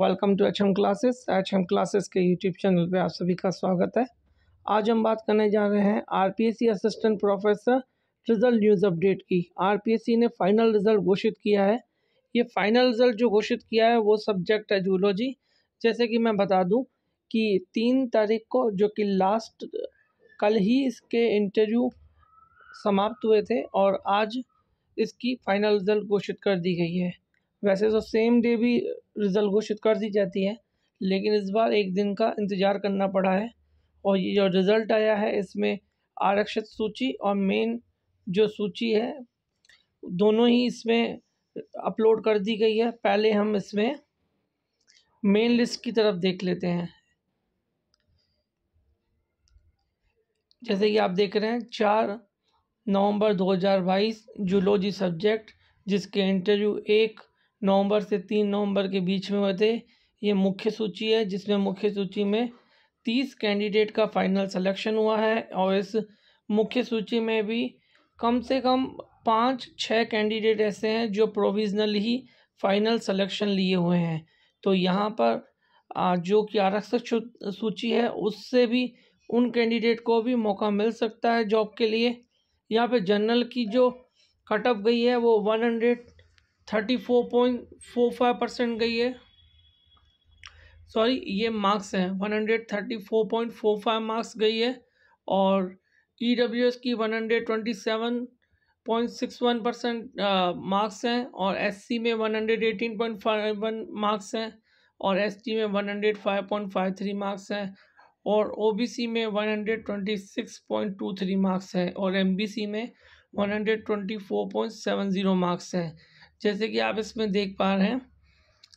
Welcome to H M classes H M classes के YouTube channel पे आप सभी का स्वागत है आज हम बात करने जा रहे हैं RPSC assistant professor result news update की आरपीएससी ने फाइनल रिजल्ट घोषित किया है ये फाइनल रिजल्ट जो घोषित किया है वो सब्जेक्ट है जूलॉजी जैसे कि मैं बता दूँ कि तीन तारीख को जो कि लास्ट कल ही इसके इंटरव्यू समाप्त हुए थे और आज इसकी फाइनल रिजल्ट घोषित कर दी गई है वैसे तो सेम डे भी रिज़ल्ट घोषित कर दी जाती है लेकिन इस बार एक दिन का इंतज़ार करना पड़ा है और ये जो रिज़ल्ट आया है इसमें आरक्षित सूची और मेन जो सूची है दोनों ही इसमें अपलोड कर दी गई है पहले हम इसमें मेन लिस्ट की तरफ देख लेते हैं जैसे कि आप देख रहे हैं चार नवंबर 2022 जूलॉजी सब्जेक्ट जिसके इंटरव्यू एक नवंबर से तीन नवंबर के बीच में हुए थे ये मुख्य सूची है जिसमें मुख्य सूची में तीस कैंडिडेट का फाइनल सिलेक्शन हुआ है और इस मुख्य सूची में भी कम से कम पाँच छः कैंडिडेट ऐसे हैं जो प्रोविजनल ही फाइनल सिलेक्शन लिए हुए हैं तो यहाँ पर जो कि आरक्षक सूची है उससे भी उन कैंडिडेट को भी मौका मिल सकता है जॉब के लिए यहाँ पे जनरल की जो कटअप गई है वो one hundred thirty four point four five percent गई है सॉरी ये मार्क्स हैं one hundred thirty four point four five marks गई है और ई डब्ल्यू एस की one hundred twenty seven point six one percent marks हैं और एस सी में one hundred eighteen point five one marks हैं और एस टी में one hundred five point five three marks हैं और ओ बी सी में one hundred twenty six point two three marks हैं और एम बी सी में one hundred twenty four point seven zero marks हैं जैसे कि आप इसमें देख पा रहे हैं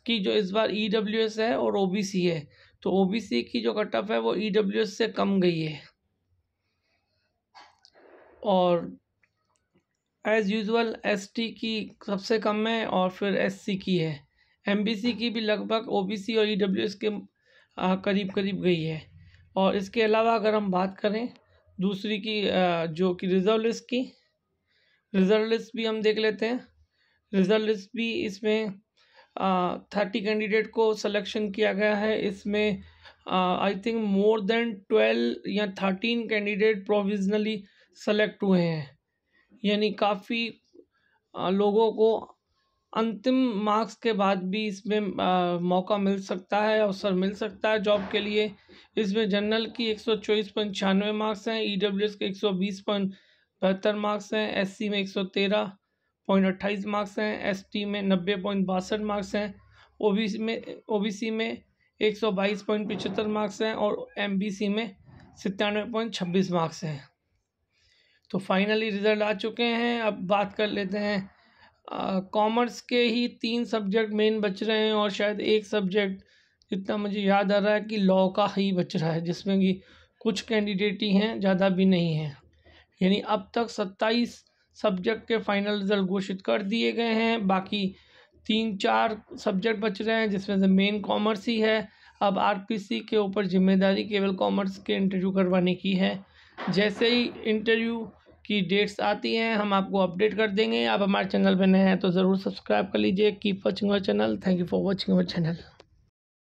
कि जो इस बार ई डब्ल्यू एस है और ओ बी सी है तो ओ बी सी की जो कट ऑफ है वो ई डब्ल्यू एस से कम गई है और एज़ यूज़ल एस टी की सबसे कम है और फिर एस सी की है एम बी सी की भी लगभग ओ बी सी और ई डब्ल्यू एस के करीब करीब गई है और इसके अलावा अगर हम बात करें दूसरी की जो कि रिजर्व लिस्ट की रिजर्व लिस्ट भी हम देख लेते हैं हम्म। रिजल्ट भी इसमें थर्टी कैंडिडेट को सिलेक्शन किया गया है इसमें I think more than twelve या थर्टीन कैंडिडेट प्रोविजनली सेलेक्ट हुए हैं यानी काफ़ी लोगों को अंतिम मार्क्स के बाद भी इसमें आ, मौका मिल सकता है अवसर मिल सकता है जॉब के लिए इसमें जनरल की एक सौ चौबीस पॉइंट छियानवे मार्क्स हैं ई डब्ल्यू एस के एक सौ बीस पॉइंट बहत्तर मार्क्स हैं एस सी में एक सौ तेरह पॉइंट अट्ठाईस मार्क्स हैं एसटी में नब्बे पॉइंट बासठ मार्क्स हैं ओबीसी में ओबीसी में एक सौ बाईस पॉइंट पिछहत्तर मार्क्स हैं और एमबीसी में सत्तानवे पॉइंट छब्बीस मार्क्स हैं तो फाइनली रिज़ल्ट आ चुके हैं अब बात कर लेते हैं कॉमर्स के ही तीन सब्जेक्ट मेन बच रहे हैं और शायद एक सब्जेक्ट जितना मुझे याद आ रहा है कि लॉ का ही बच रहा है जिसमें कि कुछ कैंडिडेट ही हैं ज़्यादा भी नहीं हैं यानी अब तक सत्ताईस सब्जेक्ट के फाइनल रिजल्ट घोषित कर दिए गए हैं बाकी तीन चार सब्जेक्ट बच रहे हैं जिसमें से मेन कॉमर्स ही है अब आरपीसी के ऊपर जिम्मेदारी केवल कॉमर्स के इंटरव्यू करवाने की है जैसे ही इंटरव्यू की डेट्स आती हैं हम आपको अपडेट कर देंगे आप हमारे चैनल पर नए हैं तो ज़रूर सब्सक्राइब कर लीजिए keep watching our channel thank you for watching our channel